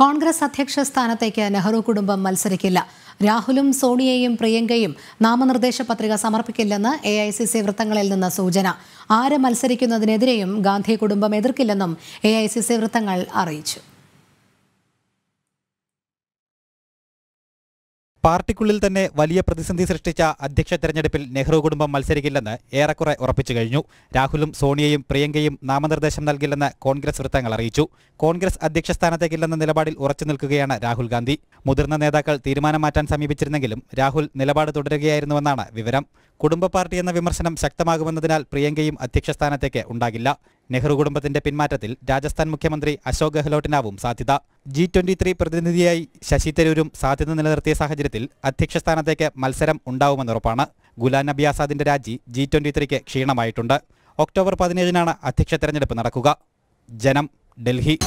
കോൺഗ്രസ് അധ്യക്ഷ സ്ഥാനത്തേക്ക് നെഹ്റു കുടുംബം മത്സരിക്കില്ല രാഹുലും സോണിയയും പ്രിയങ്കയും നാമനിർദ്ദേശ പത്രിക സമർപ്പിക്കില്ലെന്ന് എ ഐ സി സി വൃത്തങ്ങളിൽ നിന്ന് സൂചന ആര് മത്സരിക്കുന്നതിനെതിരെയും ഗാന്ധി കുടുംബം എതിർക്കില്ലെന്നും എ ഐ സി സി വൃത്തങ്ങൾ അറിയിച്ചു പാർട്ടിക്കുള്ളിൽ തന്നെ വലിയ പ്രതിസന്ധി സൃഷ്ടിച്ച അധ്യക്ഷ തെരഞ്ഞെടുപ്പിൽ നെഹ്റു കുടുംബം മത്സരിക്കില്ലെന്ന് ഏറെക്കുറെ ഉറപ്പിച്ചു കഴിഞ്ഞു രാഹുലും സോണിയയും പ്രിയങ്കയും നാമനിർദ്ദേശം നൽകില്ലെന്ന് കോൺഗ്രസ് വൃത്തങ്ങൾ അറിയിച്ചു കോൺഗ്രസ് അധ്യക്ഷ സ്ഥാനത്തേക്കില്ലെന്ന നിലപാടിൽ ഉറച്ചു നിൽക്കുകയാണ് രാഹുൽ ഗാന്ധി മുതിർന്ന നേതാക്കൾ തീരുമാനം മാറ്റാൻ സമീപിച്ചിരുന്നെങ്കിലും രാഹുൽ നിലപാട് തുടരുകയായിരുന്നുവെന്നാണ് വിവരം കുടുംബ പാർട്ടി എന്ന വിമർശനം ശക്തമാകുമെന്നതിനാൽ പ്രിയങ്കയും അധ്യക്ഷ സ്ഥാനത്തേക്ക് ഉണ്ടാകില്ല നെഹ്റു കുടുംബത്തിന്റെ പിന്മാറ്റത്തിൽ രാജസ്ഥാൻ മുഖ്യമന്ത്രി അശോക് ഗെഹ്ലോട്ടിനാവും സാധ്യത ജി ട്വന്റി ത്രീ പ്രതിനിധിയായി ശശി തരൂരും സാധ്യത നിലനിർത്തിയ സാഹചര്യത്തിൽ അധ്യക്ഷ സ്ഥാനത്തേക്ക് മത്സരം ഉറപ്പാണ് ഗുലാം നബി ആസാദിന്റെ രാജി ജി ട്വന്റി ത്രീക്ക് ക്ഷീണമായിട്ടുണ്ട് ഒക്ടോബർ പതിനേഴിനാണ് അധ്യക്ഷ തെരഞ്ഞെടുപ്പ് നടക്കുക ജനം ഡൽഹി